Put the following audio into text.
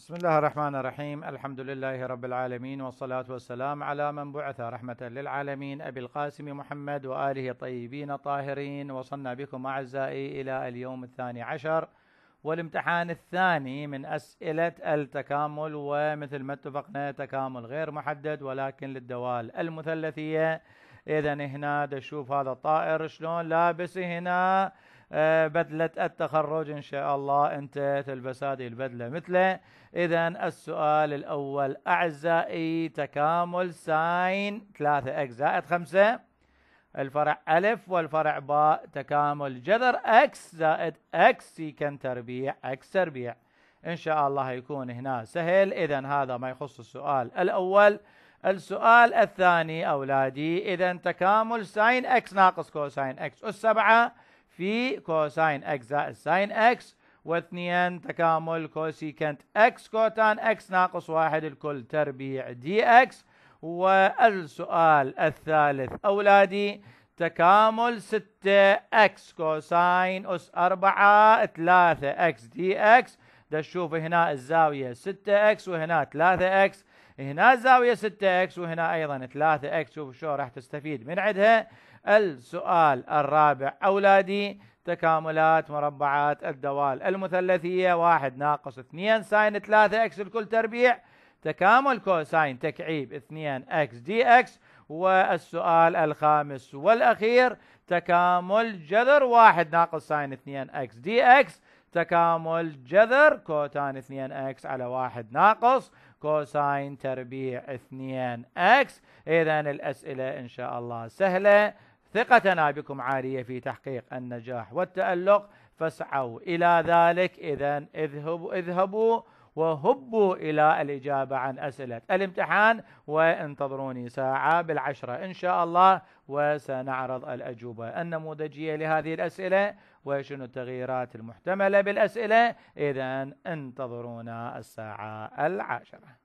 بسم الله الرحمن الرحيم الحمد لله رب العالمين والصلاة والسلام على من بعث رحمة للعالمين أبي القاسم محمد وآله الطيبين الطاهرين وصلنا بكم أعزائي إلى اليوم الثاني عشر والامتحان الثاني من أسئلة التكامل ومثل ما اتفقنا تكامل غير محدد ولكن للدوال المثلثية إذا هنا تشوف هذا الطائر شلون لابس هنا آه، بدلة التخرج إن شاء الله أنت تلبس هذه البدلة مثله إذا السؤال الأول أعزائي تكامل ساين ثلاثة إكس زائد خمسة الفرع ألف والفرع باء تكامل جذر إكس زائد إكس سيكنت تربيع إكس تربيع إن شاء الله يكون هنا سهل إذا هذا ما يخص السؤال الأول السؤال الثاني أولادي إذا تكامل ساين إكس ناقص كوساين إكس أس سبعة في كوساين اكس زائد ساين اكس واثنين تكامل كوسيكنت اكس كوتان اكس ناقص واحد الكل تربيع دي اكس والسؤال الثالث أولادي تكامل 6 اكس كوساين أس 4 3 اكس دي اكس دشوف هنا الزاوية 6 اكس وهنا 3 اكس هنا زاوية 6x وهنا أيضا 3x شوف شو راح تستفيد من عندها السؤال الرابع أولادي تكاملات مربعات الدوال المثلثية واحد ناقص اثنين ساين 3x الكل تربيع تكامل كوساين تكعيب 2x دي x والسؤال الخامس والأخير تكامل جذر واحد ناقص ساين 2x دي x تكامل جذر كوتان 2 اكس على واحد ناقص كوساين تربيع 2 اكس اذا الاسئله ان شاء الله سهله ثقتنا بكم عاليه في تحقيق النجاح والتالق فاسعوا الى ذلك اذا اذهبوا اذهبوا وهبوا إلى الإجابة عن أسئلة الامتحان وانتظروني ساعة بالعشرة إن شاء الله وسنعرض الأجوبة النموذجية لهذه الأسئلة وشنو التغييرات المحتملة بالأسئلة إذا انتظرونا الساعة العاشرة